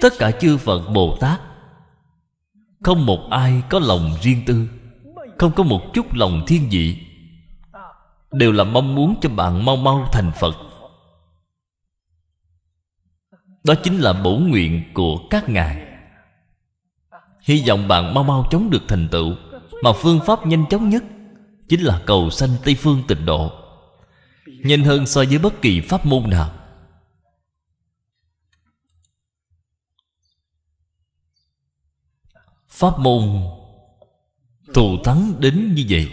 tất cả chư phật bồ tát không một ai có lòng riêng tư không có một chút lòng thiên vị đều là mong muốn cho bạn mau mau thành phật đó chính là bổ nguyện của các ngài hy vọng bạn mau mau chống được thành tựu mà phương pháp nhanh chóng nhất chính là cầu sanh tây phương tịnh độ nhanh hơn so với bất kỳ pháp môn nào Pháp môn Thù thắng đến như vậy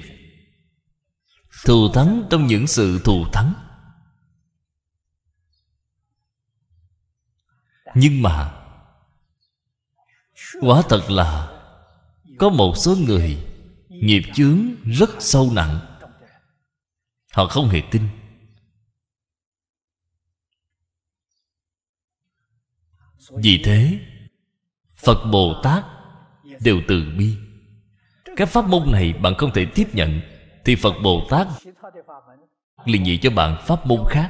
Thù thắng trong những sự thù thắng Nhưng mà Quá thật là Có một số người Nghiệp chướng rất sâu nặng Họ không hề tin Vì thế Phật Bồ Tát đều từ bi Các pháp môn này bạn không thể tiếp nhận Thì Phật Bồ Tát liền dạy cho bạn pháp môn khác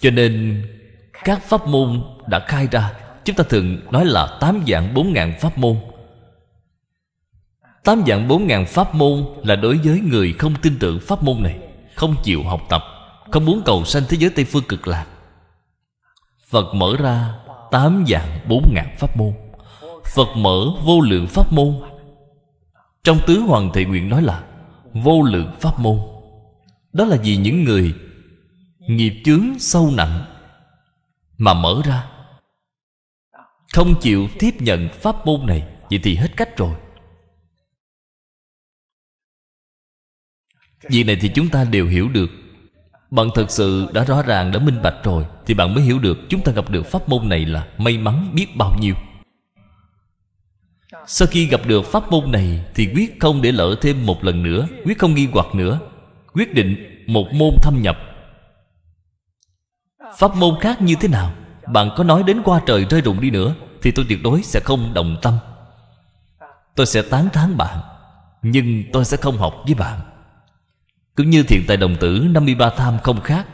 Cho nên các pháp môn đã khai ra Chúng ta thường nói là tám dạng bốn ngàn pháp môn Tám dạng bốn ngàn pháp môn là đối với người không tin tưởng pháp môn này Không chịu học tập Không muốn cầu sanh thế giới Tây Phương cực lạc Phật mở ra tám dạng bốn ngàn pháp môn Phật mở vô lượng pháp môn Trong tứ hoàng thị nguyện nói là Vô lượng pháp môn Đó là vì những người Nghiệp chướng sâu nặng Mà mở ra Không chịu tiếp nhận pháp môn này Vậy thì hết cách rồi Việc này thì chúng ta đều hiểu được Bạn thật sự đã rõ ràng đã minh bạch rồi Thì bạn mới hiểu được chúng ta gặp được pháp môn này là may mắn biết bao nhiêu sau khi gặp được pháp môn này Thì quyết không để lỡ thêm một lần nữa Quyết không nghi hoặc nữa Quyết định một môn thâm nhập Pháp môn khác như thế nào Bạn có nói đến qua trời rơi rụng đi nữa Thì tôi tuyệt đối sẽ không đồng tâm Tôi sẽ tán thán bạn Nhưng tôi sẽ không học với bạn Cũng như thiện tài đồng tử 53 tham không khác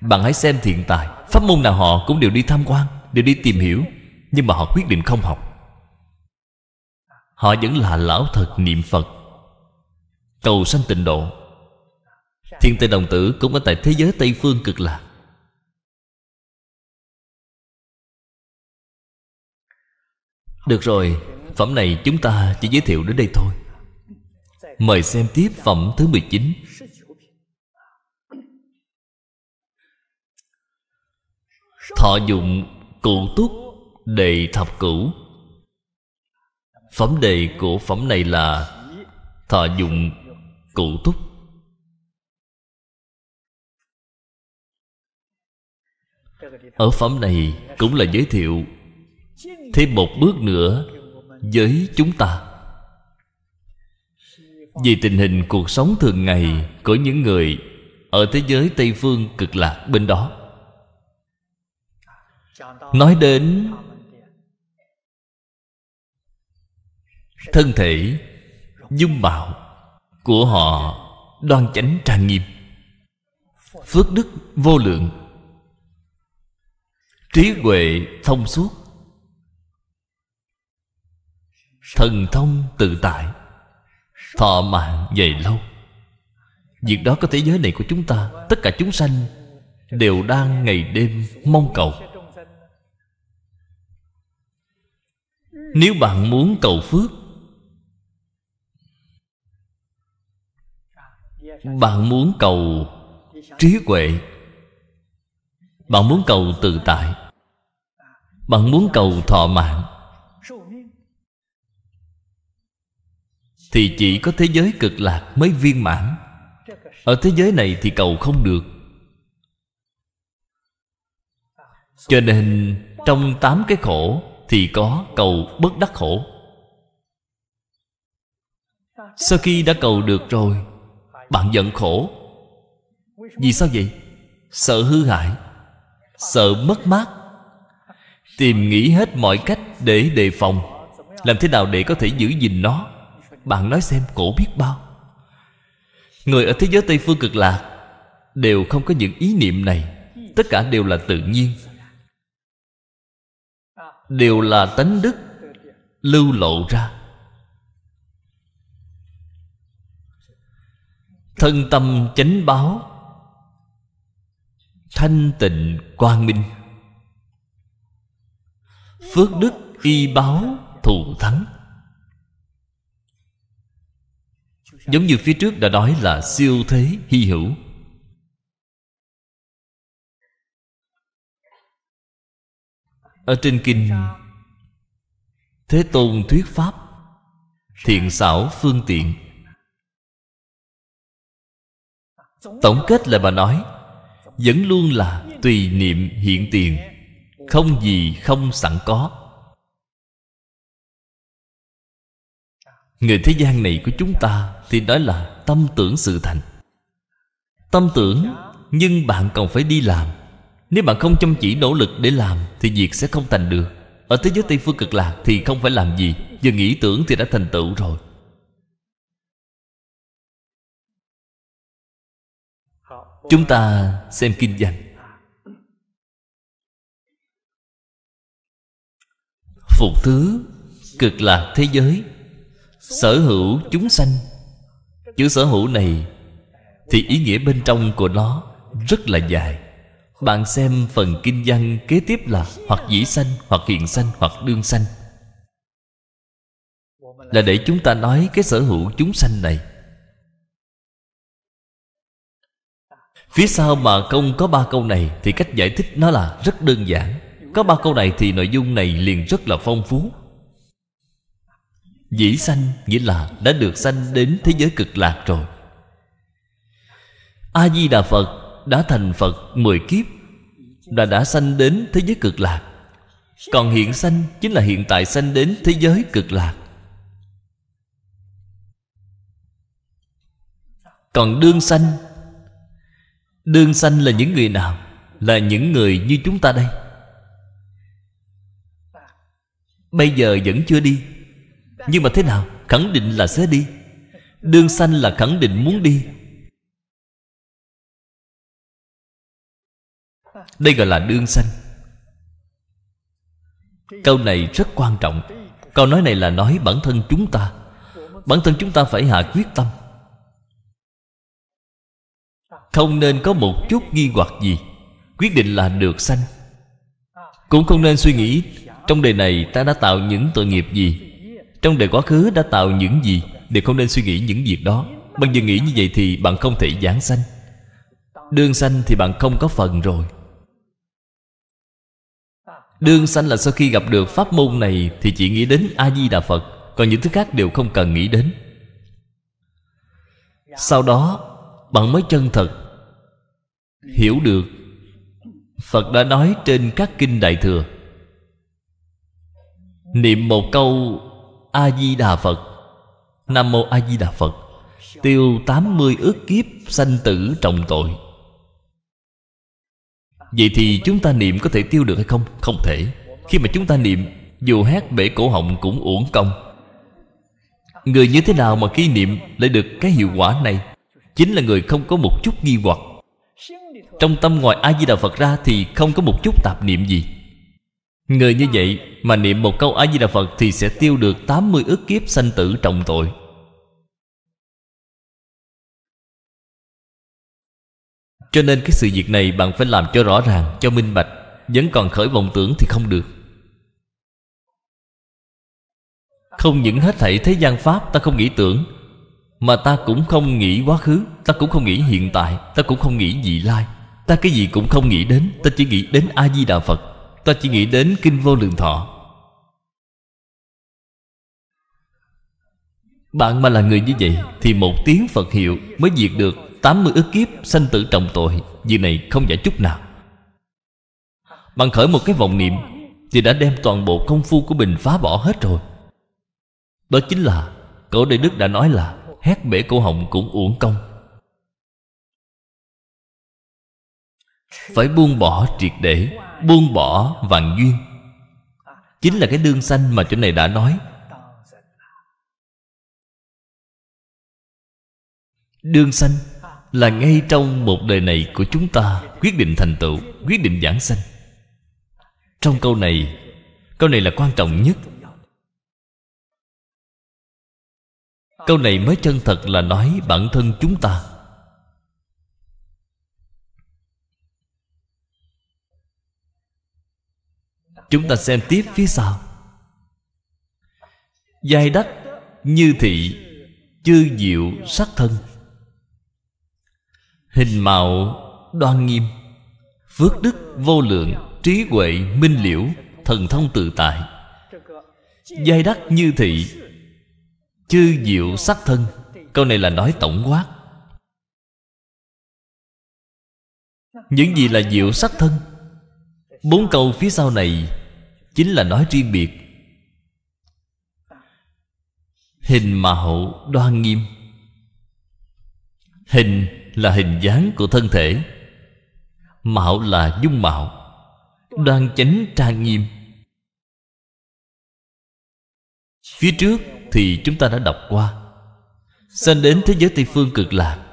Bạn hãy xem thiện tài Pháp môn nào họ cũng đều đi tham quan Đều đi tìm hiểu nhưng mà họ quyết định không học Họ vẫn là lão thật niệm Phật Cầu sanh tịnh độ Thiên Tây Đồng Tử cũng ở tại thế giới Tây Phương cực lạc Được rồi, phẩm này chúng ta chỉ giới thiệu đến đây thôi Mời xem tiếp phẩm thứ 19 Thọ dụng cụ túc Đệ thập cửu Phẩm đề của phẩm này là Thọ dụng cụ túc Ở phẩm này cũng là giới thiệu Thêm một bước nữa với chúng ta Vì tình hình cuộc sống thường ngày Của những người Ở thế giới Tây Phương cực lạc bên đó Nói đến thân thể dung mạo của họ đoan chánh trang nghiêm phước đức vô lượng trí huệ thông suốt thần thông tự tại thọ mạng dày lâu việc đó có thế giới này của chúng ta tất cả chúng sanh đều đang ngày đêm mong cầu nếu bạn muốn cầu phước bạn muốn cầu trí huệ bạn muốn cầu tự tại bạn muốn cầu thọ mạng thì chỉ có thế giới cực lạc mới viên mãn ở thế giới này thì cầu không được cho nên trong tám cái khổ thì có cầu bất đắc khổ sau khi đã cầu được rồi bạn giận khổ Vì sao vậy? Sợ hư hại Sợ mất mát Tìm nghĩ hết mọi cách để đề phòng Làm thế nào để có thể giữ gìn nó Bạn nói xem khổ biết bao Người ở thế giới Tây Phương cực lạc Đều không có những ý niệm này Tất cả đều là tự nhiên Đều là tánh đức Lưu lộ ra thân tâm chánh báo thanh tịnh quang minh phước đức y báo thù thắng giống như phía trước đã nói là siêu thế hy hữu ở trên kinh thế tôn thuyết pháp thiện xảo phương tiện tổng kết là bà nói vẫn luôn là tùy niệm hiện tiền không gì không sẵn có người thế gian này của chúng ta thì nói là tâm tưởng sự thành tâm tưởng nhưng bạn còn phải đi làm nếu bạn không chăm chỉ nỗ lực để làm thì việc sẽ không thành được ở thế giới tây phương cực lạc thì không phải làm gì giờ nghĩ tưởng thì đã thành tựu rồi Chúng ta xem kinh văn phụ thứ cực lạc thế giới Sở hữu chúng sanh Chữ sở hữu này Thì ý nghĩa bên trong của nó Rất là dài Bạn xem phần kinh văn kế tiếp là Hoặc dĩ sanh, hoặc hiện sanh, hoặc đương sanh Là để chúng ta nói cái sở hữu chúng sanh này Phía sau mà công có ba câu này Thì cách giải thích nó là rất đơn giản Có ba câu này thì nội dung này liền rất là phong phú Dĩ sanh nghĩa là đã được sanh đến thế giới cực lạc rồi A-di-đà Phật đã thành Phật mười kiếp Đã đã sanh đến thế giới cực lạc Còn hiện sanh chính là hiện tại sanh đến thế giới cực lạc Còn đương sanh Đương sanh là những người nào Là những người như chúng ta đây Bây giờ vẫn chưa đi Nhưng mà thế nào Khẳng định là sẽ đi Đương sanh là khẳng định muốn đi Đây gọi là đương sanh Câu này rất quan trọng Câu nói này là nói bản thân chúng ta Bản thân chúng ta phải hạ quyết tâm không nên có một chút nghi hoặc gì quyết định là được sanh cũng không nên suy nghĩ trong đời này ta đã tạo những tội nghiệp gì trong đời quá khứ đã tạo những gì đều không nên suy nghĩ những việc đó bằng giờ nghĩ như vậy thì bạn không thể giảng sanh đương sanh thì bạn không có phần rồi đương sanh là sau khi gặp được pháp môn này thì chỉ nghĩ đến a di đà phật còn những thứ khác đều không cần nghĩ đến sau đó bạn mới chân thật hiểu được phật đã nói trên các kinh đại thừa niệm một câu a di đà phật nam mô a di đà phật tiêu tám mươi ước kiếp sanh tử trọng tội Vậy thì chúng ta niệm có thể tiêu được hay không? Không thể Khi mà chúng ta niệm Dù hát bể cổ họng cũng uổng công Người như thế nào mà khi niệm Lại được cái hiệu quả này chính là người không có một chút nghi hoặc trong tâm ngoài a di đà phật ra thì không có một chút tạp niệm gì người như vậy mà niệm một câu a di đà phật thì sẽ tiêu được 80 ức kiếp sanh tử trọng tội cho nên cái sự việc này bạn phải làm cho rõ ràng cho minh bạch vẫn còn khởi vọng tưởng thì không được không những hết thảy thế gian pháp ta không nghĩ tưởng mà ta cũng không nghĩ quá khứ Ta cũng không nghĩ hiện tại Ta cũng không nghĩ vị lai Ta cái gì cũng không nghĩ đến Ta chỉ nghĩ đến A-di-đà Phật Ta chỉ nghĩ đến Kinh Vô Lượng Thọ Bạn mà là người như vậy Thì một tiếng Phật hiệu mới diệt được 80 ức kiếp sanh tử trọng tội Việc này không giải chút nào Bạn khởi một cái vọng niệm Thì đã đem toàn bộ công phu của mình phá bỏ hết rồi Đó chính là Cổ Đại Đức đã nói là hét bể cổ họng cũng uổng công phải buông bỏ triệt để buông bỏ vạn duyên chính là cái đương sanh mà chỗ này đã nói đương sanh là ngay trong một đời này của chúng ta quyết định thành tựu quyết định giảng sanh trong câu này câu này là quan trọng nhất câu này mới chân thật là nói bản thân chúng ta chúng ta xem tiếp phía sau giai đắc như thị chư diệu sắc thân hình mạo đoan nghiêm phước đức vô lượng trí huệ minh liễu thần thông tự tại giai đắc như thị Chư diệu sắc thân Câu này là nói tổng quát Những gì là diệu sắc thân Bốn câu phía sau này Chính là nói riêng biệt Hình mạo đoan nghiêm Hình là hình dáng của thân thể Mạo là dung mạo Đoan chánh trang nghiêm Phía trước thì chúng ta đã đọc qua sanh đến thế giới tây phương cực lạc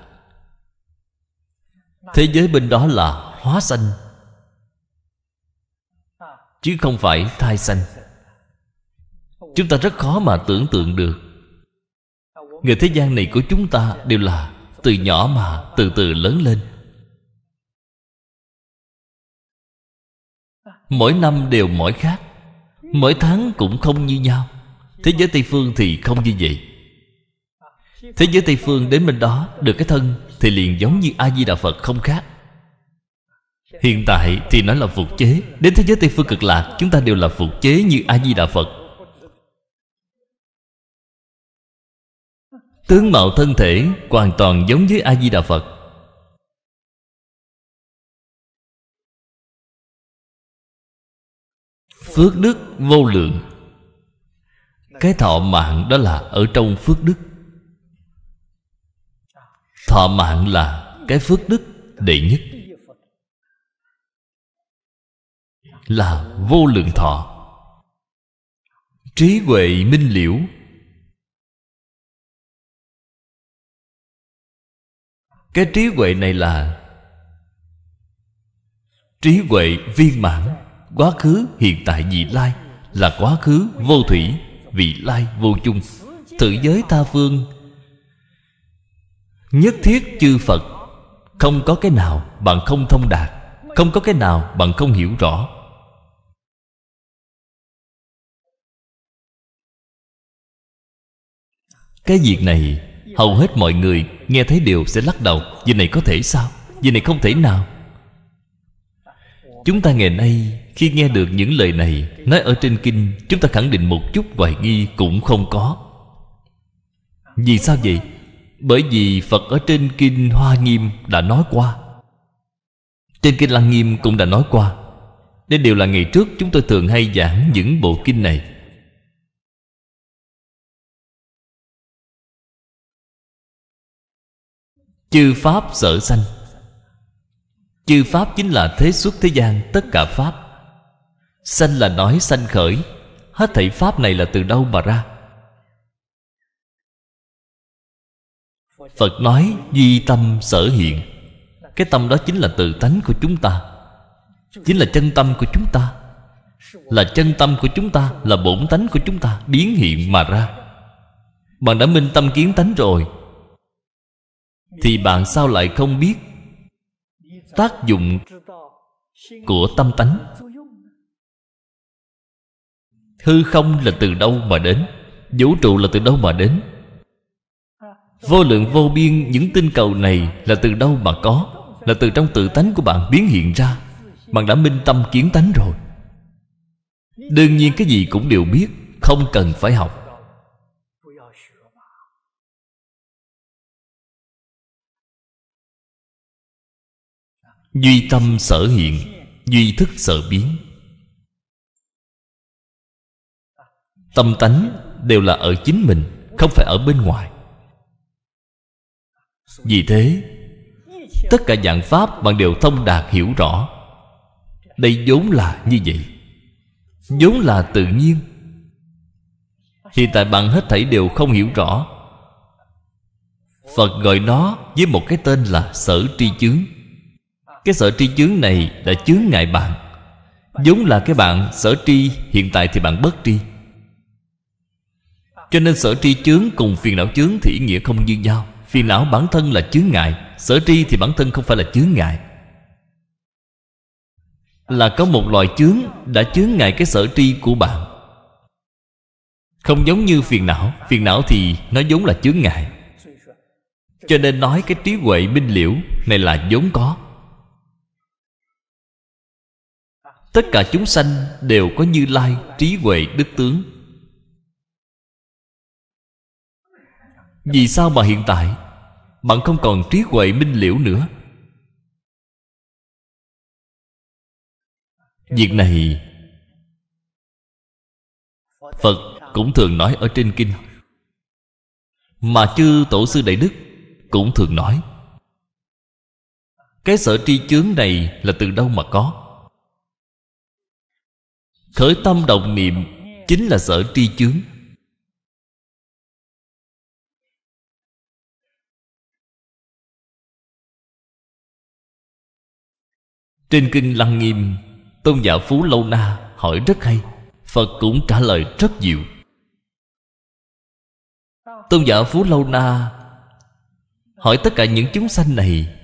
thế giới bên đó là hóa sanh chứ không phải thai sanh chúng ta rất khó mà tưởng tượng được người thế gian này của chúng ta đều là từ nhỏ mà từ từ lớn lên mỗi năm đều mỗi khác mỗi tháng cũng không như nhau Thế giới Tây Phương thì không như vậy Thế giới Tây Phương đến bên đó Được cái thân thì liền giống như A-di-đà Phật không khác Hiện tại thì nó là phục chế Đến thế giới Tây Phương cực lạc Chúng ta đều là phục chế như A-di-đà Phật Tướng mạo thân thể hoàn toàn giống với A-di-đà Phật Phước đức vô lượng cái thọ mạng đó là ở trong phước đức thọ mạng là cái phước đức đệ nhất là vô lượng thọ trí huệ minh liễu cái trí huệ này là trí huệ viên mãn quá khứ hiện tại vị lai là quá khứ vô thủy vị lai vô chung Thử giới tha phương Nhất thiết chư Phật Không có cái nào bạn không thông đạt Không có cái nào bạn không hiểu rõ Cái việc này Hầu hết mọi người nghe thấy đều sẽ lắc đầu Việc này có thể sao? Việc này không thể nào Chúng ta ngày nay khi nghe được những lời này Nói ở trên kinh Chúng ta khẳng định một chút hoài nghi cũng không có Vì sao vậy? Bởi vì Phật ở trên kinh Hoa Nghiêm đã nói qua Trên kinh Lăng Nghiêm cũng đã nói qua Đây đều là ngày trước chúng tôi thường hay giảng những bộ kinh này Chư Pháp sở sanh Chư Pháp chính là thế xuất thế gian tất cả Pháp sanh là nói sanh khởi hết thảy pháp này là từ đâu mà ra phật nói duy tâm sở hiện cái tâm đó chính là tự tánh của chúng ta chính là chân tâm của chúng ta là chân tâm của chúng ta là bổn tánh của chúng ta biến hiện mà ra bạn đã minh tâm kiến tánh rồi thì bạn sao lại không biết tác dụng của tâm tánh hư không là từ đâu mà đến vũ trụ là từ đâu mà đến vô lượng vô biên những tinh cầu này là từ đâu mà có là từ trong tự tánh của bạn biến hiện ra bạn đã minh tâm kiến tánh rồi đương nhiên cái gì cũng đều biết không cần phải học duy tâm sở hiện duy thức sở biến tâm tánh đều là ở chính mình không phải ở bên ngoài vì thế tất cả dạng pháp bạn đều thông đạt hiểu rõ đây vốn là như vậy vốn là tự nhiên hiện tại bạn hết thảy đều không hiểu rõ phật gọi nó với một cái tên là sở tri chướng cái sở tri chướng này đã chướng ngại bạn vốn là cái bạn sở tri hiện tại thì bạn bất tri cho nên sở tri chướng cùng phiền não chướng thì ý nghĩa không như nhau Phiền não bản thân là chướng ngại Sở tri thì bản thân không phải là chướng ngại Là có một loại chướng đã chướng ngại cái sở tri của bạn Không giống như phiền não Phiền não thì nó giống là chướng ngại Cho nên nói cái trí huệ minh liễu này là vốn có Tất cả chúng sanh đều có như lai trí huệ đức tướng Vì sao mà hiện tại Bạn không còn trí huệ minh liễu nữa Việc này Phật cũng thường nói ở trên kinh Mà chư Tổ sư Đại Đức cũng thường nói Cái sở tri chướng này là từ đâu mà có Khởi tâm đồng niệm Chính là sở tri chướng Trên kinh Lăng Nghiêm Tôn giả Phú Lâu Na hỏi rất hay Phật cũng trả lời rất nhiều Tôn giả Phú Lâu Na Hỏi tất cả những chúng sanh này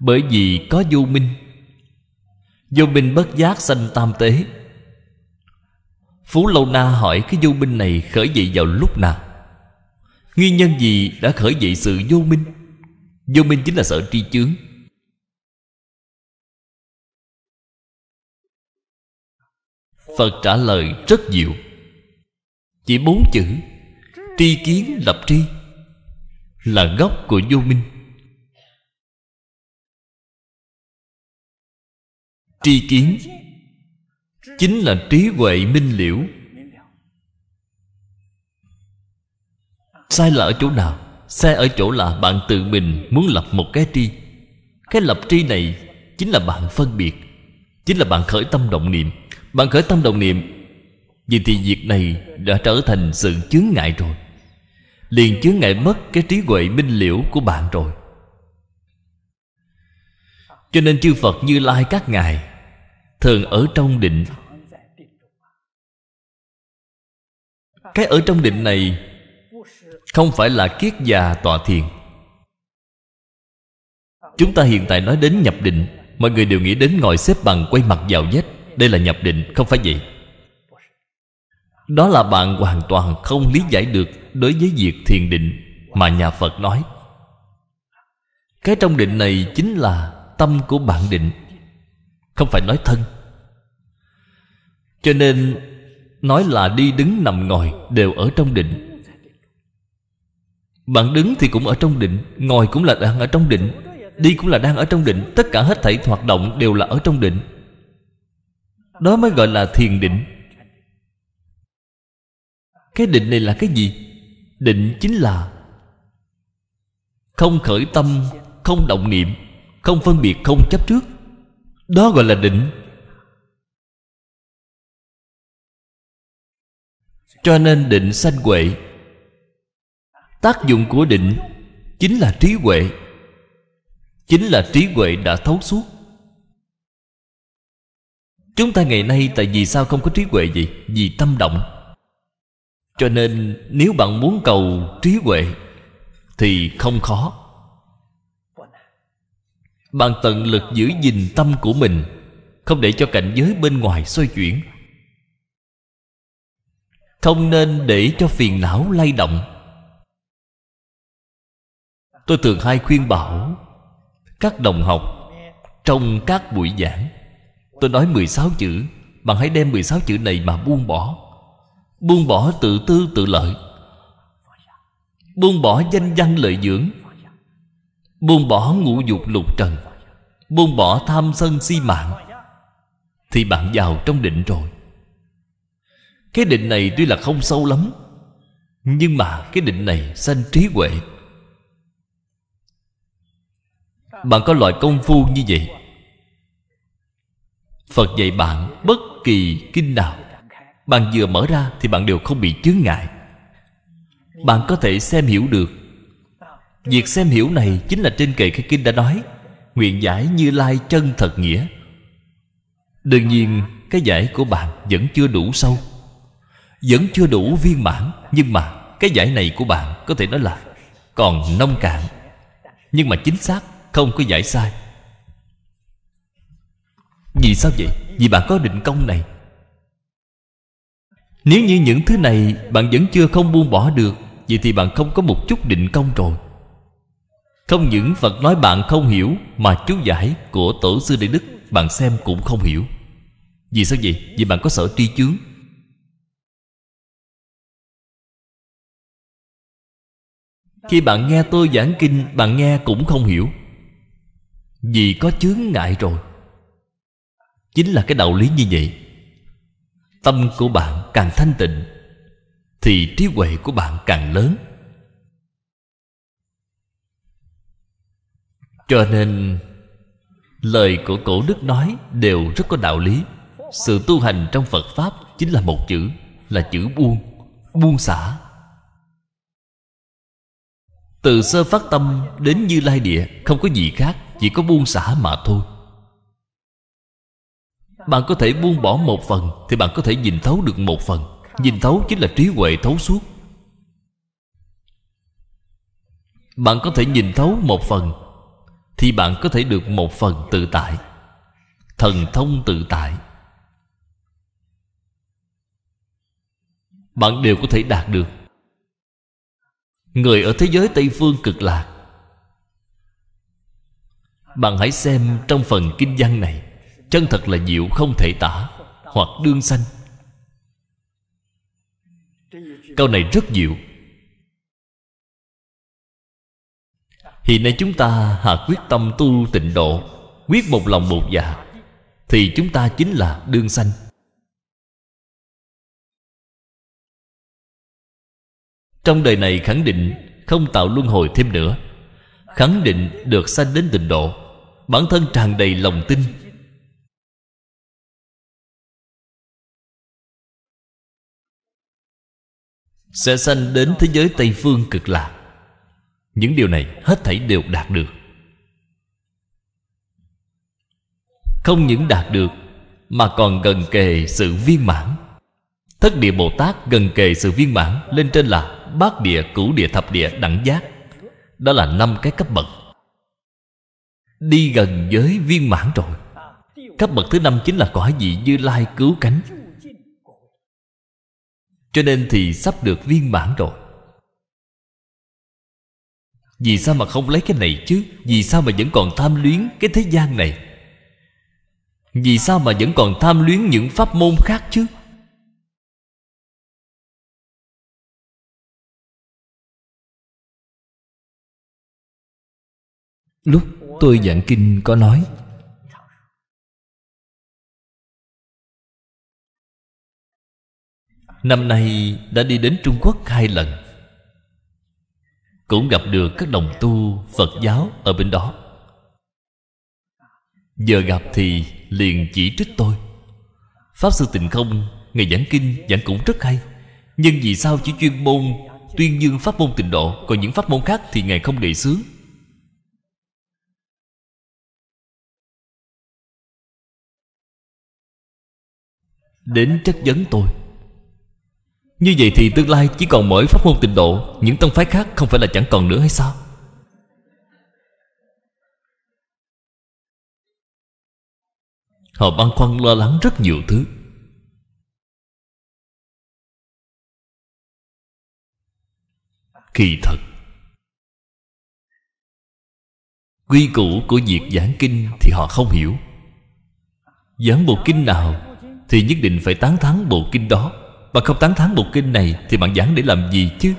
Bởi vì có vô minh Vô minh bất giác sanh tam tế Phú Lâu Na hỏi cái vô minh này khởi dậy vào lúc nào Nguyên nhân gì đã khởi dậy sự vô minh Vô minh chính là sợ tri chướng phật trả lời rất nhiều chỉ bốn chữ tri kiến lập tri là gốc của vô minh tri kiến chính là trí huệ minh liễu sai là ở chỗ nào sai ở chỗ là bạn tự mình muốn lập một cái tri cái lập tri này chính là bạn phân biệt chính là bạn khởi tâm động niệm bạn khởi tâm đồng niệm Vì thì việc này đã trở thành sự chướng ngại rồi Liền chướng ngại mất cái trí huệ minh liễu của bạn rồi Cho nên chư Phật như lai các ngài Thường ở trong định Cái ở trong định này Không phải là kiết già tọa thiền Chúng ta hiện tại nói đến nhập định Mọi người đều nghĩ đến ngồi xếp bằng quay mặt vào vách đây là nhập định không phải vậy Đó là bạn hoàn toàn không lý giải được Đối với việc thiền định Mà nhà Phật nói Cái trong định này chính là Tâm của bạn định Không phải nói thân Cho nên Nói là đi đứng nằm ngồi Đều ở trong định Bạn đứng thì cũng ở trong định Ngồi cũng là đang ở trong định Đi cũng là đang ở trong định Tất cả hết thảy hoạt động đều là ở trong định đó mới gọi là thiền định Cái định này là cái gì? Định chính là Không khởi tâm Không động niệm Không phân biệt không chấp trước Đó gọi là định Cho nên định sanh huệ Tác dụng của định Chính là trí huệ Chính là trí huệ đã thấu suốt Chúng ta ngày nay tại vì sao không có trí huệ gì? Vì tâm động Cho nên nếu bạn muốn cầu trí huệ Thì không khó Bạn tận lực giữ gìn tâm của mình Không để cho cảnh giới bên ngoài xoay chuyển Không nên để cho phiền não lay động Tôi thường hay khuyên bảo Các đồng học Trong các buổi giảng Tôi nói 16 chữ Bạn hãy đem 16 chữ này mà buông bỏ Buông bỏ tự tư tự lợi Buông bỏ danh văn lợi dưỡng Buông bỏ ngũ dục lục trần Buông bỏ tham sân si mạng Thì bạn vào trong định rồi Cái định này tuy là không sâu lắm Nhưng mà cái định này sanh trí huệ Bạn có loại công phu như vậy Phật dạy bạn bất kỳ kinh nào Bạn vừa mở ra thì bạn đều không bị chướng ngại Bạn có thể xem hiểu được Việc xem hiểu này chính là trên kệ cái kinh đã nói Nguyện giải như lai chân thật nghĩa Đương nhiên cái giải của bạn vẫn chưa đủ sâu Vẫn chưa đủ viên mãn Nhưng mà cái giải này của bạn có thể nói là Còn nông cạn Nhưng mà chính xác không có giải sai vì sao vậy? Vì bạn có định công này Nếu như những thứ này bạn vẫn chưa không buông bỏ được Vậy thì bạn không có một chút định công rồi Không những Phật nói bạn không hiểu Mà chú giải của Tổ sư Đại Đức Bạn xem cũng không hiểu Vì sao vậy? Vì bạn có sở tri chướng Khi bạn nghe tôi giảng kinh Bạn nghe cũng không hiểu Vì có chướng ngại rồi Chính là cái đạo lý như vậy Tâm của bạn càng thanh tịnh Thì trí huệ của bạn càng lớn Cho nên Lời của cổ đức nói đều rất có đạo lý Sự tu hành trong Phật Pháp chính là một chữ Là chữ buông Buông xả Từ sơ phát tâm đến như lai địa Không có gì khác Chỉ có buông xả mà thôi bạn có thể buông bỏ một phần Thì bạn có thể nhìn thấu được một phần Nhìn thấu chính là trí huệ thấu suốt Bạn có thể nhìn thấu một phần Thì bạn có thể được một phần tự tại Thần thông tự tại Bạn đều có thể đạt được Người ở thế giới Tây Phương cực lạc Bạn hãy xem trong phần kinh văn này chân thật là diệu không thể tả hoặc đương sanh câu này rất diệu hiện nay chúng ta hạ quyết tâm tu tịnh độ quyết một lòng một dạ thì chúng ta chính là đương sanh trong đời này khẳng định không tạo luân hồi thêm nữa khẳng định được sanh đến tịnh độ bản thân tràn đầy lòng tin sẽ sanh đến thế giới tây phương cực lạc những điều này hết thảy đều đạt được không những đạt được mà còn gần kề sự viên mãn thất địa bồ tát gần kề sự viên mãn lên trên là bát địa cửu địa thập địa đẳng giác đó là năm cái cấp bậc đi gần với viên mãn rồi cấp bậc thứ năm chính là quả vị như lai cứu cánh cho nên thì sắp được viên mãn rồi Vì sao mà không lấy cái này chứ Vì sao mà vẫn còn tham luyến cái thế gian này Vì sao mà vẫn còn tham luyến những pháp môn khác chứ Lúc tôi giảng kinh có nói Năm nay đã đi đến Trung Quốc hai lần Cũng gặp được các đồng tu Phật giáo ở bên đó Giờ gặp thì liền chỉ trích tôi Pháp Sư Tịnh Không Ngày giảng kinh giảng cũng rất hay Nhưng vì sao chỉ chuyên môn Tuyên dương pháp môn tịnh độ Còn những pháp môn khác thì Ngài không đề xướng Đến chất vấn tôi như vậy thì tương lai chỉ còn mỗi pháp môn tịnh độ Những tông phái khác không phải là chẳng còn nữa hay sao Họ băn khoăn lo lắng rất nhiều thứ Kỳ thật Quy củ của việc giảng kinh thì họ không hiểu Giảng bộ kinh nào Thì nhất định phải tán thắng bộ kinh đó bạn không tán thán bộ kinh này Thì bạn giảng để làm gì chứ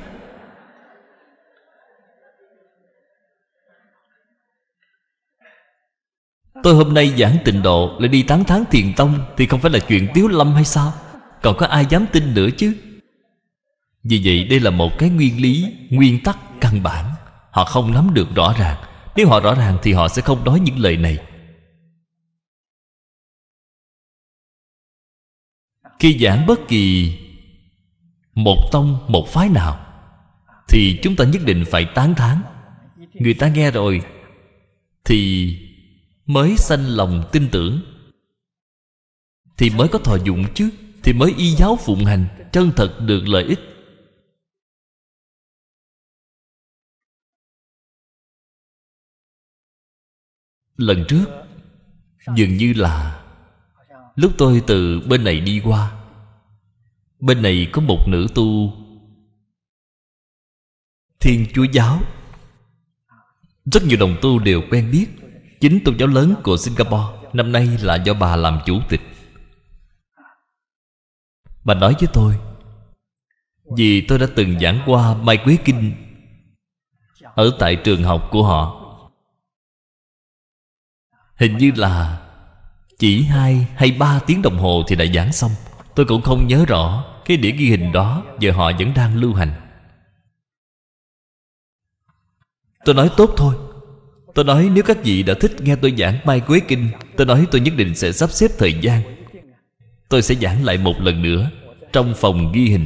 Tôi hôm nay giảng tịnh độ Lại đi tán thán thiền tông Thì không phải là chuyện tiếu lâm hay sao Còn có ai dám tin nữa chứ Vì vậy đây là một cái nguyên lý Nguyên tắc căn bản Họ không nắm được rõ ràng Nếu họ rõ ràng thì họ sẽ không nói những lời này khi giảng bất kỳ một tông một phái nào thì chúng ta nhất định phải tán thán người ta nghe rồi thì mới sanh lòng tin tưởng thì mới có thọ dụng chứ thì mới y giáo phụng hành chân thật được lợi ích lần trước dường như là Lúc tôi từ bên này đi qua Bên này có một nữ tu Thiên Chúa Giáo Rất nhiều đồng tu đều quen biết Chính tôn giáo lớn của Singapore Năm nay là do bà làm chủ tịch Bà nói với tôi Vì tôi đã từng giảng qua Mai Quế Kinh Ở tại trường học của họ Hình như là chỉ hai hay ba tiếng đồng hồ thì đã giảng xong Tôi cũng không nhớ rõ Cái đĩa ghi hình đó Giờ họ vẫn đang lưu hành Tôi nói tốt thôi Tôi nói nếu các vị đã thích nghe tôi giảng Mai Quế Kinh Tôi nói tôi nhất định sẽ sắp xếp thời gian Tôi sẽ giảng lại một lần nữa Trong phòng ghi hình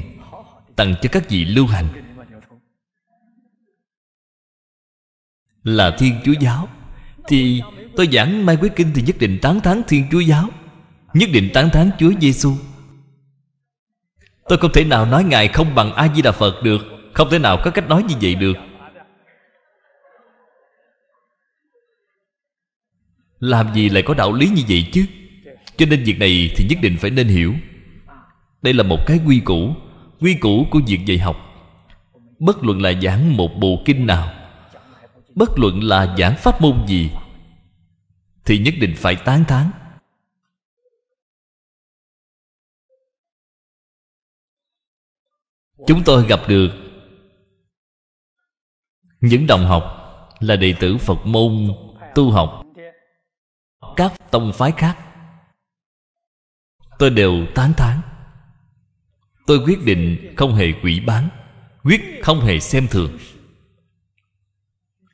Tặng cho các vị lưu hành Là Thiên Chúa Giáo Thì Tôi giảng Mai Quế Kinh thì nhất định tán thán Thiên Chúa Giáo Nhất định tán thán Chúa Giêsu. Tôi không thể nào nói Ngài không bằng A-di-đà Phật được Không thể nào có cách nói như vậy được Làm gì lại có đạo lý như vậy chứ Cho nên việc này thì nhất định phải nên hiểu Đây là một cái quy củ Quy củ của việc dạy học Bất luận là giảng một bộ kinh nào Bất luận là giảng pháp môn gì thì nhất định phải tán thán chúng tôi gặp được những đồng học là đệ tử phật môn tu học các tông phái khác tôi đều tán thán tôi quyết định không hề quỷ bán quyết không hề xem thường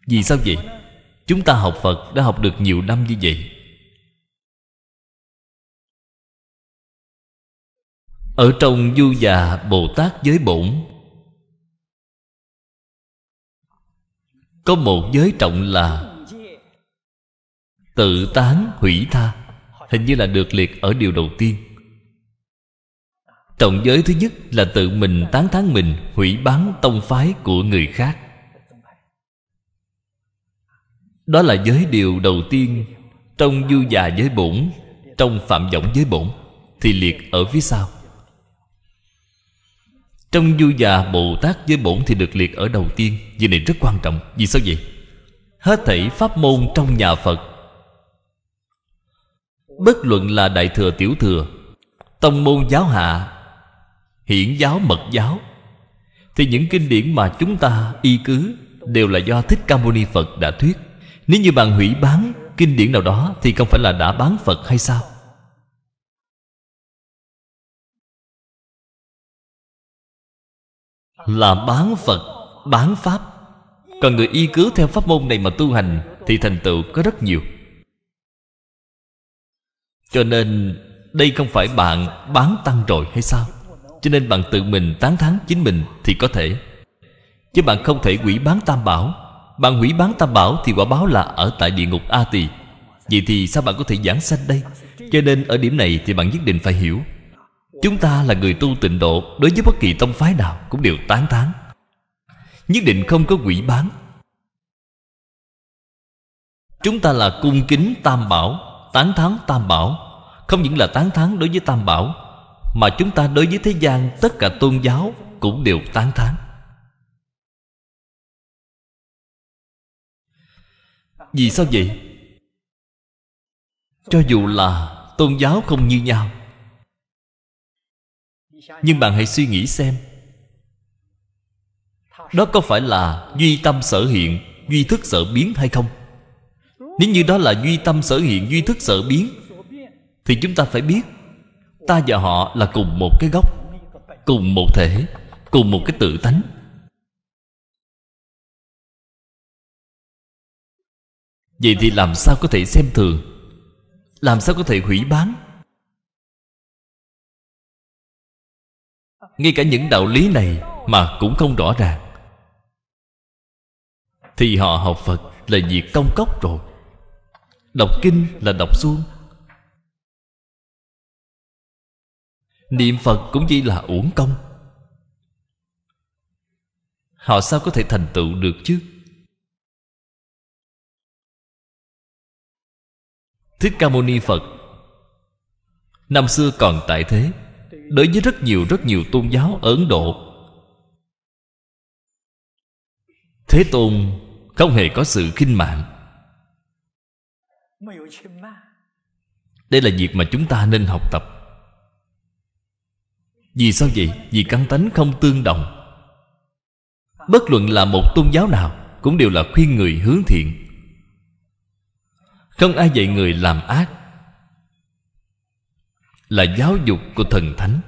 vì sao vậy chúng ta học phật đã học được nhiều năm như vậy ở trong du già bồ tát giới bổn có một giới trọng là tự tán hủy tha hình như là được liệt ở điều đầu tiên trọng giới thứ nhất là tự mình tán thán mình hủy bán tông phái của người khác đó là giới điều đầu tiên trong du già giới bổn trong phạm vọng giới bổn thì liệt ở phía sau trong du già bồ tát giới bổn thì được liệt ở đầu tiên vì này rất quan trọng vì sao vậy hết thảy pháp môn trong nhà phật bất luận là đại thừa tiểu thừa tông môn giáo hạ hiển giáo mật giáo thì những kinh điển mà chúng ta y cứ đều là do thích ca mâu ni phật đã thuyết nếu như bạn hủy bán kinh điển nào đó Thì không phải là đã bán Phật hay sao Là bán Phật, bán Pháp Còn người y cứ theo pháp môn này mà tu hành Thì thành tựu có rất nhiều Cho nên đây không phải bạn bán tăng rồi hay sao Cho nên bạn tự mình tán thán chính mình thì có thể Chứ bạn không thể quỷ bán tam bảo bạn hủy bán tam bảo thì quả báo là ở tại địa ngục A Tỳ Vậy thì sao bạn có thể giảng sanh đây Cho nên ở điểm này thì bạn nhất định phải hiểu Chúng ta là người tu tịnh độ Đối với bất kỳ tông phái nào cũng đều tán tán Nhất định không có quỷ bán Chúng ta là cung kính tam bảo Tán thán tam bảo Không những là tán thán đối với tam bảo Mà chúng ta đối với thế gian Tất cả tôn giáo cũng đều tán thán Vì sao vậy? Cho dù là tôn giáo không như nhau Nhưng bạn hãy suy nghĩ xem Đó có phải là duy tâm sở hiện Duy thức sở biến hay không? Nếu như đó là duy tâm sở hiện Duy thức sở biến Thì chúng ta phải biết Ta và họ là cùng một cái gốc Cùng một thể Cùng một cái tự tánh Vậy thì làm sao có thể xem thường Làm sao có thể hủy bán Ngay cả những đạo lý này Mà cũng không rõ ràng Thì họ học Phật là việc công cốc rồi Đọc kinh là đọc xuông, Niệm Phật cũng chỉ là uổng công Họ sao có thể thành tựu được chứ Thích Ca Mâu Ni Phật Năm xưa còn tại thế Đối với rất nhiều rất nhiều tôn giáo Ấn Độ Thế Tôn không hề có sự khinh mạng Đây là việc mà chúng ta nên học tập Vì sao vậy? Vì căn tánh không tương đồng Bất luận là một tôn giáo nào Cũng đều là khuyên người hướng thiện không ai dạy người làm ác Là giáo dục của thần thánh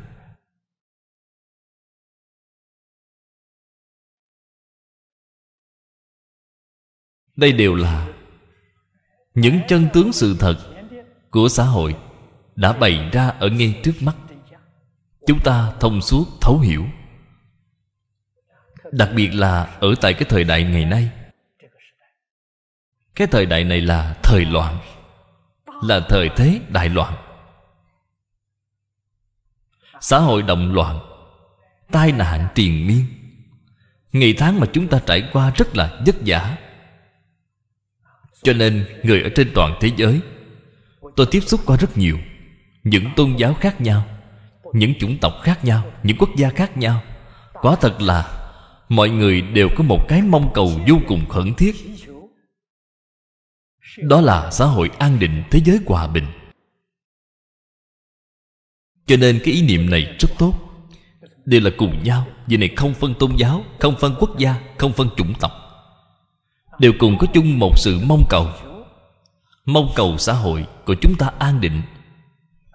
Đây đều là Những chân tướng sự thật Của xã hội Đã bày ra ở ngay trước mắt Chúng ta thông suốt thấu hiểu Đặc biệt là ở tại cái thời đại ngày nay cái thời đại này là thời loạn Là thời thế đại loạn Xã hội động loạn Tai nạn triền miên Ngày tháng mà chúng ta trải qua rất là vất vả Cho nên người ở trên toàn thế giới Tôi tiếp xúc qua rất nhiều Những tôn giáo khác nhau Những chủng tộc khác nhau Những quốc gia khác nhau Quả thật là Mọi người đều có một cái mong cầu vô cùng khẩn thiết đó là xã hội an định thế giới hòa bình cho nên cái ý niệm này rất tốt đều là cùng nhau vì này không phân tôn giáo không phân quốc gia không phân chủng tộc đều cùng có chung một sự mong cầu mong cầu xã hội của chúng ta an định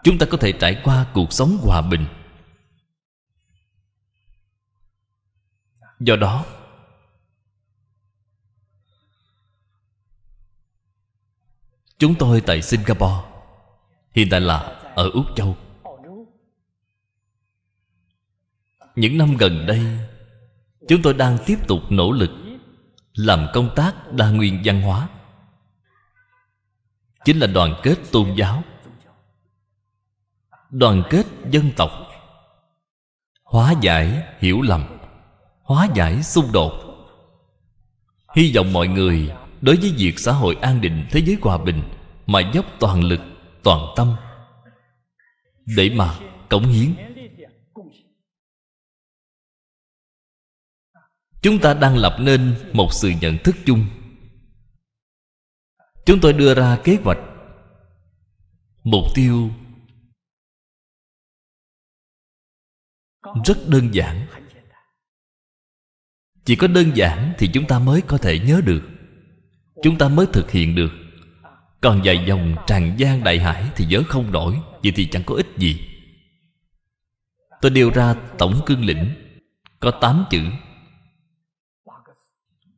chúng ta có thể trải qua cuộc sống hòa bình do đó Chúng tôi tại Singapore Hiện tại là ở Úc Châu Những năm gần đây Chúng tôi đang tiếp tục nỗ lực Làm công tác đa nguyên văn hóa Chính là đoàn kết tôn giáo Đoàn kết dân tộc Hóa giải hiểu lầm Hóa giải xung đột Hy vọng mọi người đối với việc xã hội an định thế giới hòa bình mà dốc toàn lực toàn tâm để mà cống hiến chúng ta đang lập nên một sự nhận thức chung chúng tôi đưa ra kế hoạch mục tiêu rất đơn giản chỉ có đơn giản thì chúng ta mới có thể nhớ được chúng ta mới thực hiện được còn dài dòng tràn gian đại hải thì dớ không đổi vậy thì chẳng có ích gì tôi điều ra tổng cương lĩnh có tám chữ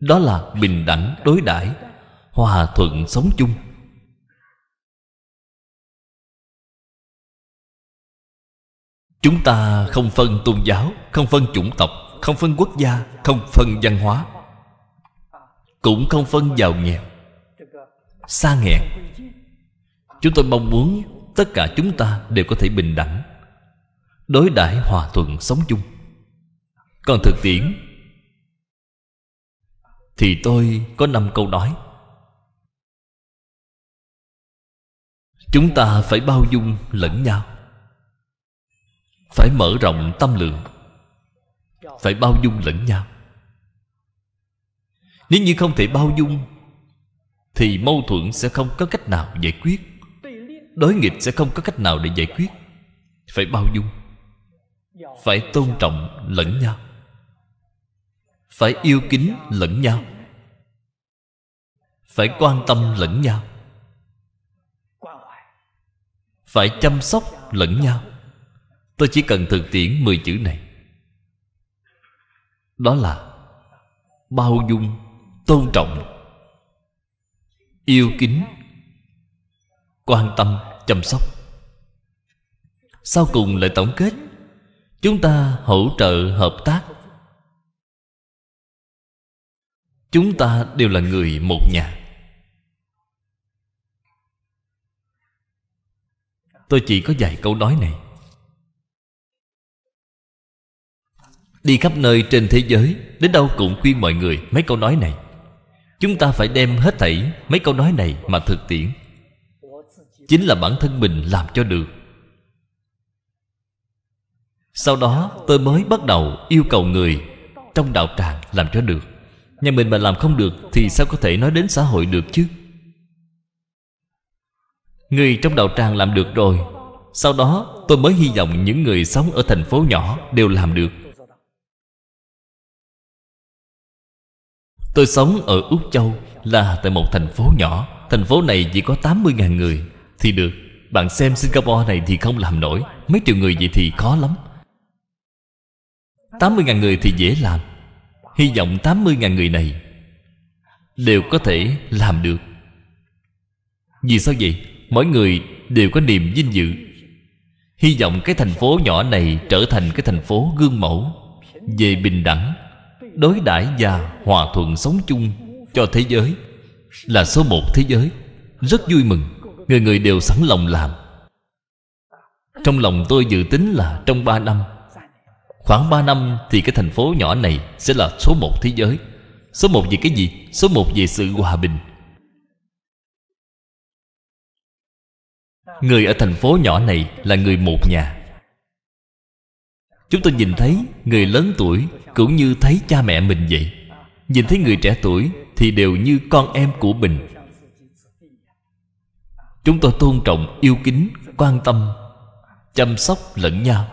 đó là bình đẳng đối đãi hòa thuận sống chung chúng ta không phân tôn giáo không phân chủng tộc không phân quốc gia không phân văn hóa cũng không phân giàu nghèo xa nghèo chúng tôi mong muốn tất cả chúng ta đều có thể bình đẳng đối đãi hòa thuận sống chung còn thực tiễn thì tôi có năm câu nói chúng ta phải bao dung lẫn nhau phải mở rộng tâm lượng phải bao dung lẫn nhau nếu như không thể bao dung Thì mâu thuẫn sẽ không có cách nào giải quyết Đối nghịch sẽ không có cách nào để giải quyết Phải bao dung Phải tôn trọng lẫn nhau Phải yêu kính lẫn nhau Phải quan tâm lẫn nhau Phải chăm sóc lẫn nhau Tôi chỉ cần thực tiễn 10 chữ này Đó là Bao dung tôn trọng yêu kính quan tâm chăm sóc sau cùng lại tổng kết chúng ta hỗ trợ hợp tác chúng ta đều là người một nhà tôi chỉ có vài câu nói này đi khắp nơi trên thế giới đến đâu cũng khuyên mọi người mấy câu nói này chúng ta phải đem hết thảy mấy câu nói này mà thực tiễn chính là bản thân mình làm cho được sau đó tôi mới bắt đầu yêu cầu người trong đạo tràng làm cho được nhà mình mà làm không được thì sao có thể nói đến xã hội được chứ người trong đạo tràng làm được rồi sau đó tôi mới hy vọng những người sống ở thành phố nhỏ đều làm được Tôi sống ở Úc Châu Là tại một thành phố nhỏ Thành phố này chỉ có 80.000 người Thì được Bạn xem Singapore này thì không làm nổi Mấy triệu người vậy thì khó lắm 80.000 người thì dễ làm Hy vọng 80.000 người này Đều có thể làm được Vì sao vậy? Mỗi người đều có niềm vinh dự Hy vọng cái thành phố nhỏ này trở thành cái thành phố gương mẫu Về bình đẳng đối đãi và hòa thuận sống chung cho thế giới là số một thế giới rất vui mừng người người đều sẵn lòng làm trong lòng tôi dự tính là trong ba năm Khoảng ba năm thì cái thành phố nhỏ này sẽ là số một thế giới Số một về cái gì? Số một về sự hòa bình Người ở thành phố nhỏ này là người một nhà Chúng tôi nhìn thấy người lớn tuổi cũng như thấy cha mẹ mình vậy nhìn thấy người trẻ tuổi thì đều như con em của mình chúng tôi tôn trọng yêu kính quan tâm chăm sóc lẫn nhau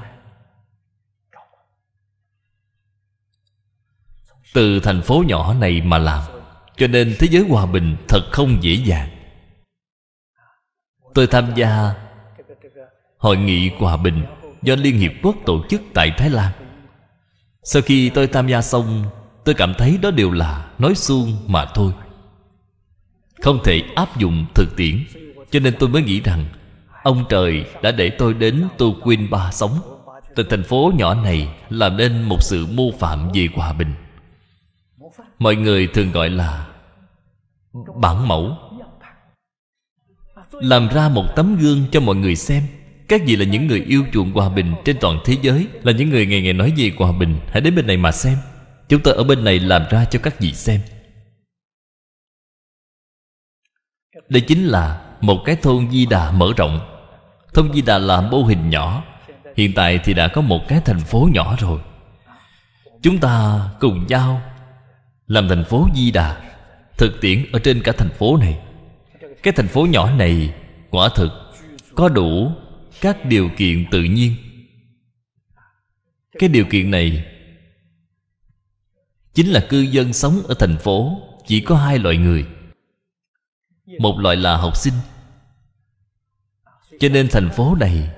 từ thành phố nhỏ này mà làm cho nên thế giới hòa bình thật không dễ dàng tôi tham gia hội nghị hòa bình do liên hiệp quốc tổ chức tại thái lan sau khi tôi tham gia xong Tôi cảm thấy đó đều là nói suông mà thôi Không thể áp dụng thực tiễn Cho nên tôi mới nghĩ rằng Ông trời đã để tôi đến Tu Quyên Ba sống Từ thành phố nhỏ này Làm nên một sự mô phạm về hòa bình Mọi người thường gọi là Bản mẫu Làm ra một tấm gương cho mọi người xem các vị là những người yêu chuộng hòa bình trên toàn thế giới Là những người ngày ngày nói về hòa bình Hãy đến bên này mà xem Chúng ta ở bên này làm ra cho các vị xem Đây chính là một cái thôn Di Đà mở rộng Thôn Di Đà là mô hình nhỏ Hiện tại thì đã có một cái thành phố nhỏ rồi Chúng ta cùng nhau Làm thành phố Di Đà Thực tiễn ở trên cả thành phố này Cái thành phố nhỏ này Quả thực Có đủ các điều kiện tự nhiên cái điều kiện này chính là cư dân sống ở thành phố chỉ có hai loại người một loại là học sinh cho nên thành phố này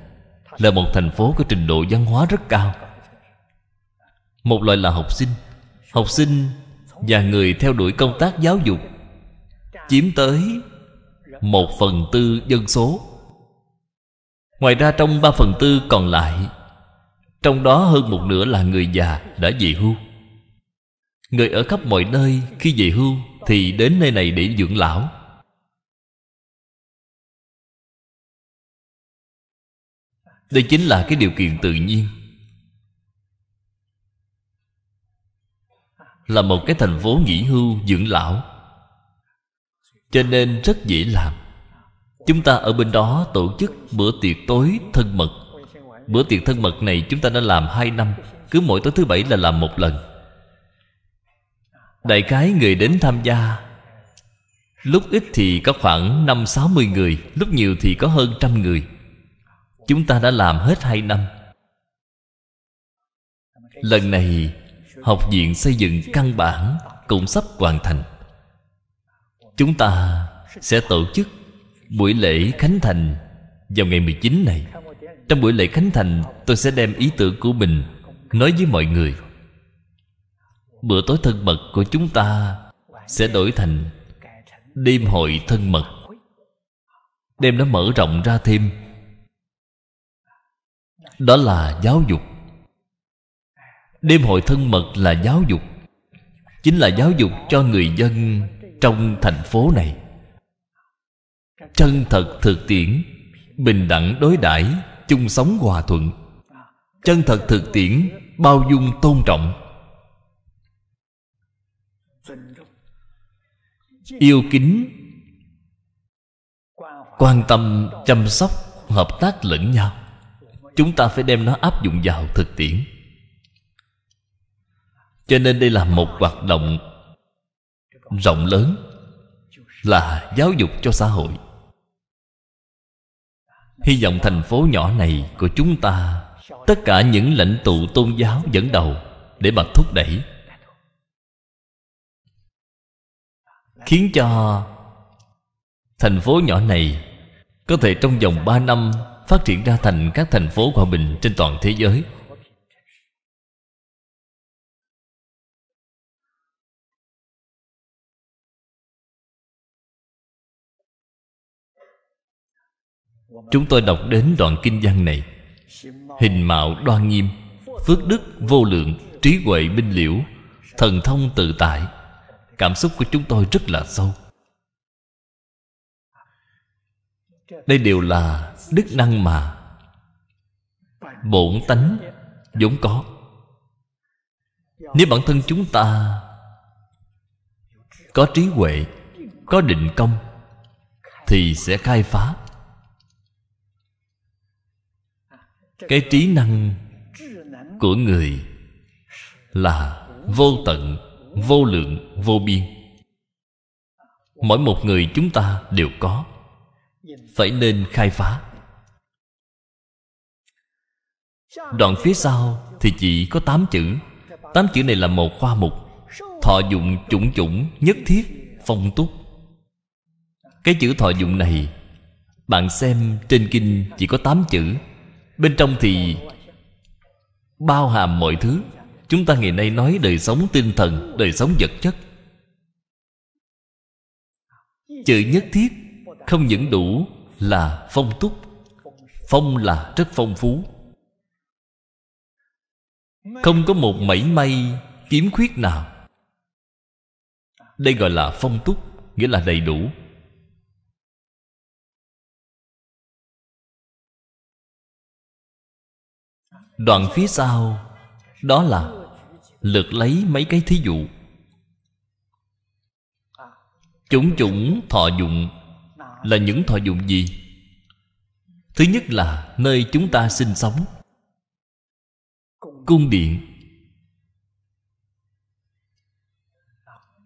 là một thành phố có trình độ văn hóa rất cao một loại là học sinh học sinh và người theo đuổi công tác giáo dục chiếm tới một phần tư dân số Ngoài ra trong 3 phần tư còn lại Trong đó hơn một nửa là người già đã về hưu Người ở khắp mọi nơi khi về hưu Thì đến nơi này để dưỡng lão Đây chính là cái điều kiện tự nhiên Là một cái thành phố nghỉ hưu dưỡng lão Cho nên rất dễ làm Chúng ta ở bên đó tổ chức bữa tiệc tối thân mật Bữa tiệc thân mật này chúng ta đã làm 2 năm Cứ mỗi tối thứ bảy là làm một lần Đại cái người đến tham gia Lúc ít thì có khoảng 5-60 người Lúc nhiều thì có hơn trăm người Chúng ta đã làm hết 2 năm Lần này Học viện xây dựng căn bản Cũng sắp hoàn thành Chúng ta sẽ tổ chức buổi lễ khánh thành vào ngày 19 này trong buổi lễ khánh thành tôi sẽ đem ý tưởng của mình nói với mọi người bữa tối thân mật của chúng ta sẽ đổi thành đêm hội thân mật đêm nó mở rộng ra thêm đó là giáo dục đêm hội thân mật là giáo dục chính là giáo dục cho người dân trong thành phố này chân thật thực tiễn bình đẳng đối đãi chung sống hòa thuận chân thật thực tiễn bao dung tôn trọng yêu kính quan tâm chăm sóc hợp tác lẫn nhau chúng ta phải đem nó áp dụng vào thực tiễn cho nên đây là một hoạt động rộng lớn là giáo dục cho xã hội Hy vọng thành phố nhỏ này của chúng ta Tất cả những lãnh tụ tôn giáo dẫn đầu Để mà thúc đẩy Khiến cho Thành phố nhỏ này Có thể trong vòng 3 năm Phát triển ra thành các thành phố hòa bình trên toàn thế giới Chúng tôi đọc đến đoạn kinh văn này Hình mạo đoan nghiêm Phước đức vô lượng Trí huệ minh liễu Thần thông tự tại Cảm xúc của chúng tôi rất là sâu Đây đều là đức năng mà Bổn tánh vốn có Nếu bản thân chúng ta Có trí huệ Có định công Thì sẽ khai phá cái trí năng của người là vô tận vô lượng vô biên mỗi một người chúng ta đều có phải nên khai phá đoạn phía sau thì chỉ có tám chữ tám chữ này là một khoa mục thọ dụng chủng chủng nhất thiết phong túc cái chữ thọ dụng này bạn xem trên kinh chỉ có tám chữ bên trong thì bao hàm mọi thứ chúng ta ngày nay nói đời sống tinh thần đời sống vật chất chữ nhất thiết không những đủ là phong túc phong là rất phong phú không có một mảy may kiếm khuyết nào đây gọi là phong túc nghĩa là đầy đủ Đoạn phía sau Đó là Lượt lấy mấy cái thí dụ chúng chủng thọ dụng Là những thọ dụng gì? Thứ nhất là nơi chúng ta sinh sống Cung điện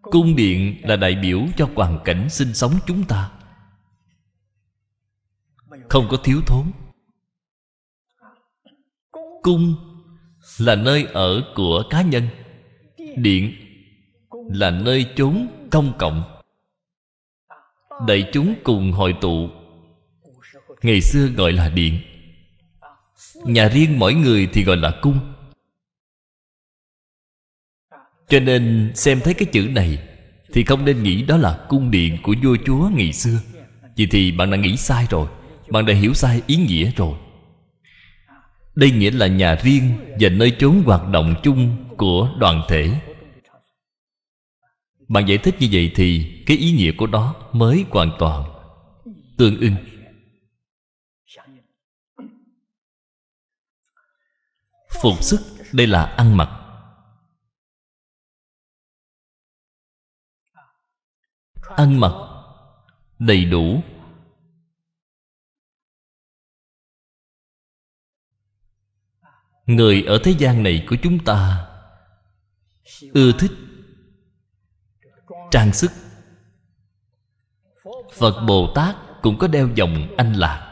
Cung điện là đại biểu cho hoàn cảnh sinh sống chúng ta Không có thiếu thốn cung là nơi ở của cá nhân điện là nơi chốn công cộng đại chúng cùng hội tụ ngày xưa gọi là điện nhà riêng mỗi người thì gọi là cung cho nên xem thấy cái chữ này thì không nên nghĩ đó là cung điện của vua chúa ngày xưa vì thì bạn đã nghĩ sai rồi bạn đã hiểu sai ý nghĩa rồi đây nghĩa là nhà riêng và nơi trốn hoạt động chung của đoàn thể bạn giải thích như vậy thì cái ý nghĩa của đó mới hoàn toàn tương ưng phục sức đây là ăn mặc ăn mặc đầy đủ người ở thế gian này của chúng ta ưa thích trang sức phật bồ tát cũng có đeo vòng anh lạc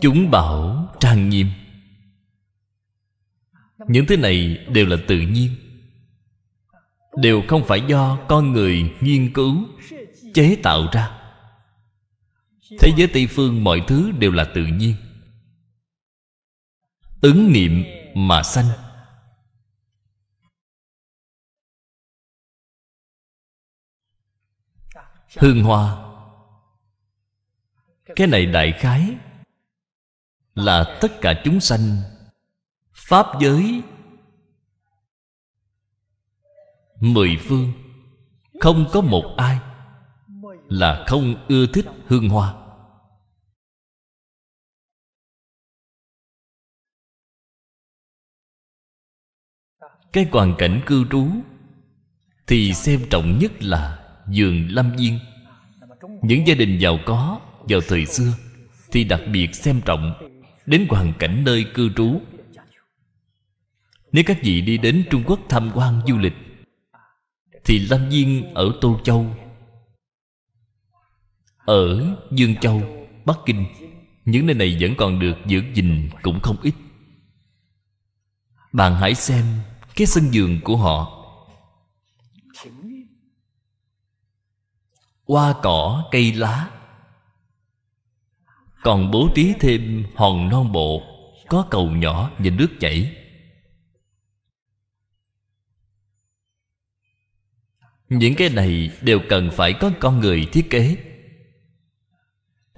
chúng bảo trang nghiêm những thứ này đều là tự nhiên đều không phải do con người nghiên cứu chế tạo ra thế giới tây phương mọi thứ đều là tự nhiên ứng niệm mà sanh hương hoa cái này đại khái là tất cả chúng sanh pháp giới mười phương không có một ai là không ưa thích hương hoa cái hoàn cảnh cư trú thì xem trọng nhất là giường lâm viên những gia đình giàu có vào thời xưa thì đặc biệt xem trọng đến hoàn cảnh nơi cư trú nếu các vị đi đến trung quốc tham quan du lịch thì lâm viên ở tô châu ở Dương Châu, Bắc Kinh Những nơi này vẫn còn được giữ gìn cũng không ít Bạn hãy xem cái sân vườn của họ Hoa cỏ, cây lá Còn bố trí thêm hòn non bộ Có cầu nhỏ và nước chảy Những cái này đều cần phải có con người thiết kế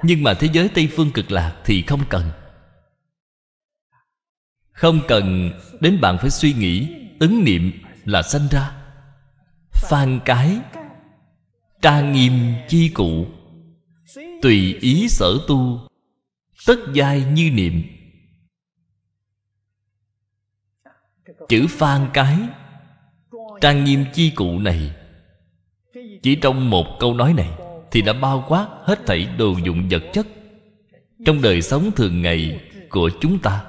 nhưng mà thế giới tây phương cực lạc thì không cần không cần đến bạn phải suy nghĩ ứng niệm là sanh ra phan cái tra nghiêm chi cụ tùy ý sở tu tất giai như niệm chữ phan cái trang nghiêm chi cụ này chỉ trong một câu nói này thì đã bao quát hết thảy đồ dụng vật chất trong đời sống thường ngày của chúng ta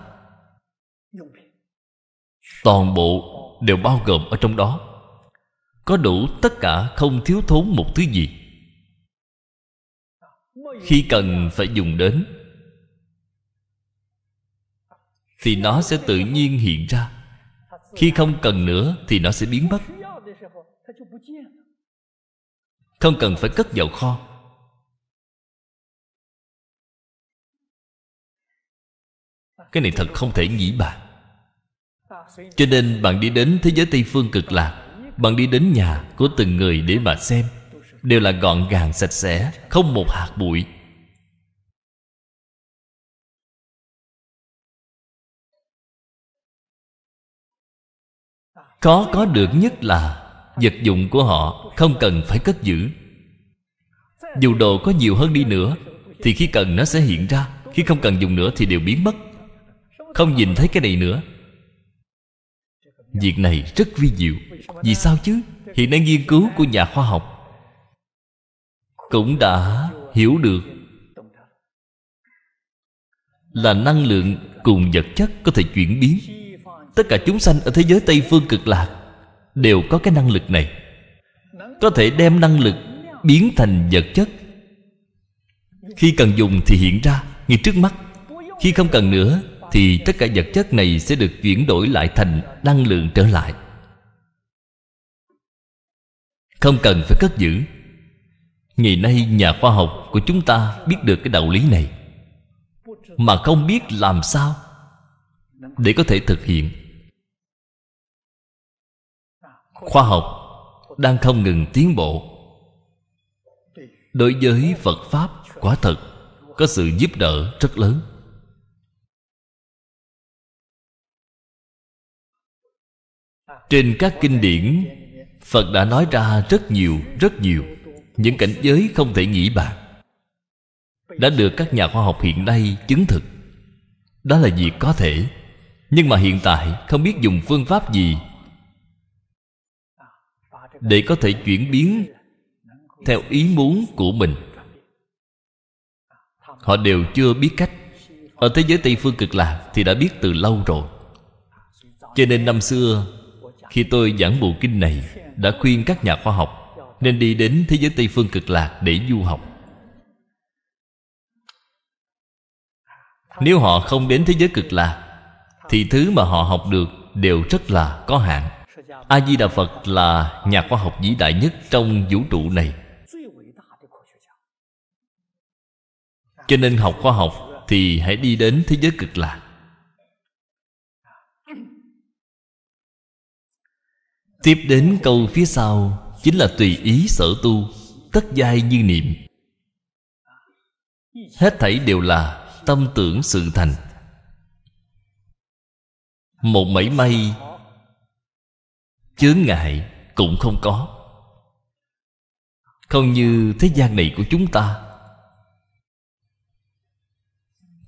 toàn bộ đều bao gồm ở trong đó có đủ tất cả không thiếu thốn một thứ gì khi cần phải dùng đến thì nó sẽ tự nhiên hiện ra khi không cần nữa thì nó sẽ biến mất không cần phải cất vào kho Cái này thật không thể nghĩ bàn Cho nên bạn đi đến thế giới Tây Phương cực lạc Bạn đi đến nhà của từng người để mà xem Đều là gọn gàng sạch sẽ Không một hạt bụi Khó có được nhất là Vật dụng của họ không cần phải cất giữ Dù đồ có nhiều hơn đi nữa Thì khi cần nó sẽ hiện ra Khi không cần dùng nữa thì đều biến mất Không nhìn thấy cái này nữa Việc này rất vi diệu Vì sao chứ Hiện nay nghiên cứu của nhà khoa học Cũng đã hiểu được Là năng lượng cùng vật chất có thể chuyển biến Tất cả chúng sanh ở thế giới Tây Phương cực lạc đều có cái năng lực này có thể đem năng lực biến thành vật chất khi cần dùng thì hiện ra ngay trước mắt khi không cần nữa thì tất cả vật chất này sẽ được chuyển đổi lại thành năng lượng trở lại không cần phải cất giữ ngày nay nhà khoa học của chúng ta biết được cái đạo lý này mà không biết làm sao để có thể thực hiện khoa học đang không ngừng tiến bộ đối với phật pháp quả thật có sự giúp đỡ rất lớn trên các kinh điển phật đã nói ra rất nhiều rất nhiều những cảnh giới không thể nghĩ bàn đã được các nhà khoa học hiện nay chứng thực đó là việc có thể nhưng mà hiện tại không biết dùng phương pháp gì để có thể chuyển biến theo ý muốn của mình họ đều chưa biết cách ở thế giới tây phương cực lạc thì đã biết từ lâu rồi cho nên năm xưa khi tôi giảng bộ kinh này đã khuyên các nhà khoa học nên đi đến thế giới tây phương cực lạc để du học nếu họ không đến thế giới cực lạc thì thứ mà họ học được đều rất là có hạn a di đà phật là nhà khoa học vĩ đại nhất trong vũ trụ này cho nên học khoa học thì hãy đi đến thế giới cực lạc tiếp đến câu phía sau chính là tùy ý sở tu tất giai như niệm hết thảy đều là tâm tưởng sự thành một mảy may chướng ngại cũng không có không như thế gian này của chúng ta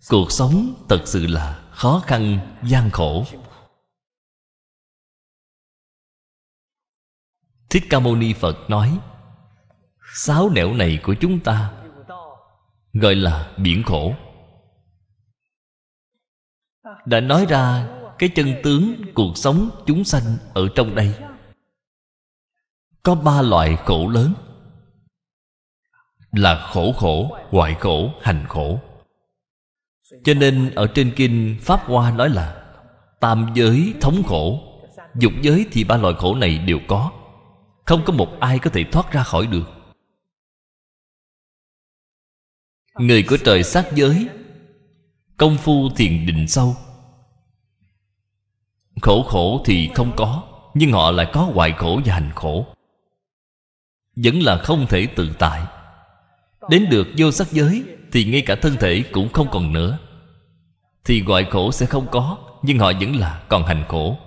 cuộc sống thật sự là khó khăn gian khổ thích ca mâu ni phật nói sáu nẻo này của chúng ta gọi là biển khổ đã nói ra cái chân tướng cuộc sống chúng sanh ở trong đây có ba loại khổ lớn là khổ khổ hoại khổ hành khổ cho nên ở trên kinh pháp hoa nói là tam giới thống khổ dục giới thì ba loại khổ này đều có không có một ai có thể thoát ra khỏi được người của trời sát giới công phu thiền định sâu Khổ khổ thì không có Nhưng họ lại có hoài khổ và hành khổ Vẫn là không thể tự tại Đến được vô sắc giới Thì ngay cả thân thể cũng không còn nữa Thì gọi khổ sẽ không có Nhưng họ vẫn là còn hành khổ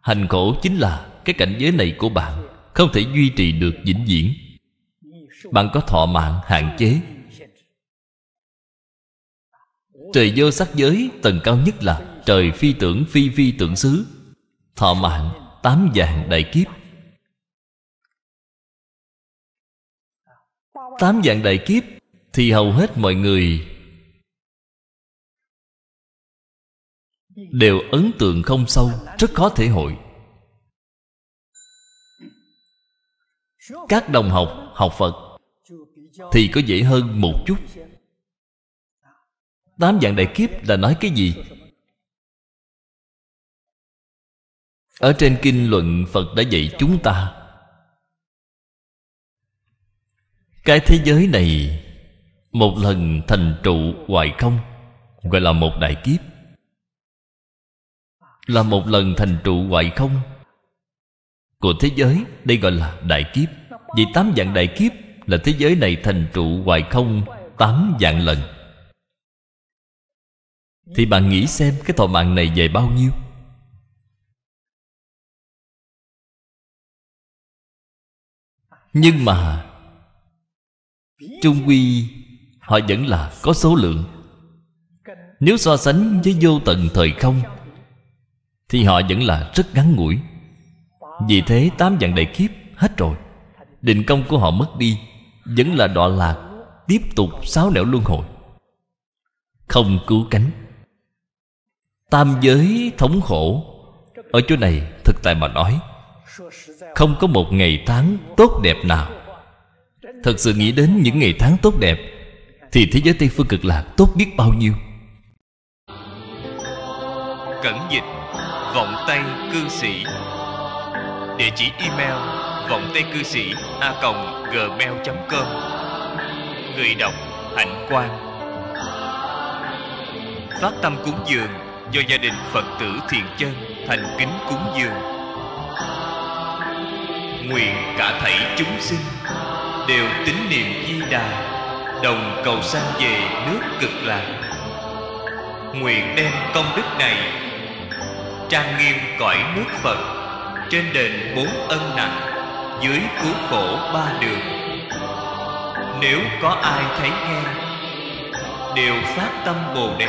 Hành khổ chính là Cái cảnh giới này của bạn Không thể duy trì được vĩnh viễn Bạn có thọ mạng hạn chế Trời vô sắc giới tầng cao nhất là trời phi tưởng phi phi tưởng xứ thọ mạng tám dạng đại kiếp tám dạng đại kiếp thì hầu hết mọi người đều ấn tượng không sâu rất khó thể hội các đồng học học phật thì có dễ hơn một chút tám dạng đại kiếp là nói cái gì ở trên kinh luận phật đã dạy chúng ta cái thế giới này một lần thành trụ hoài không gọi là một đại kiếp là một lần thành trụ hoại không của thế giới đây gọi là đại kiếp vì tám dạng đại kiếp là thế giới này thành trụ hoại không tám dạng lần thì bạn nghĩ xem cái thọ mạng này về bao nhiêu nhưng mà trung quy họ vẫn là có số lượng nếu so sánh với vô tận thời không thì họ vẫn là rất ngắn ngủi vì thế tám dạng đại kiếp hết rồi định công của họ mất đi vẫn là đọa lạc tiếp tục sáu nẻo luân hồi không cứu cánh tam giới thống khổ ở chỗ này thực tại mà nói không có một ngày tháng tốt đẹp nào thật sự nghĩ đến những ngày tháng tốt đẹp thì thế giới tây phương cực lạc tốt biết bao nhiêu cẩn dịch vọng tay cư sĩ địa chỉ email vọng tay cư sĩ a gmail com người đọc hạnh quan, phát tâm cúng dường do gia đình phật tử thiện chân thành kính cúng dường nguyện cả thảy chúng sinh đều tín niệm di đà đồng cầu sanh về nước cực lạc nguyện đem công đức này trang nghiêm cõi nước phật trên đền bốn ân nặng dưới cứu khổ ba đường nếu có ai thấy nghe đều phát tâm bồ đề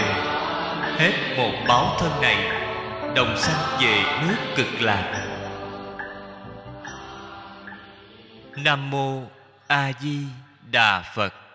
hết một báo thân này đồng sanh về nước cực lạc nam mô a di đà phật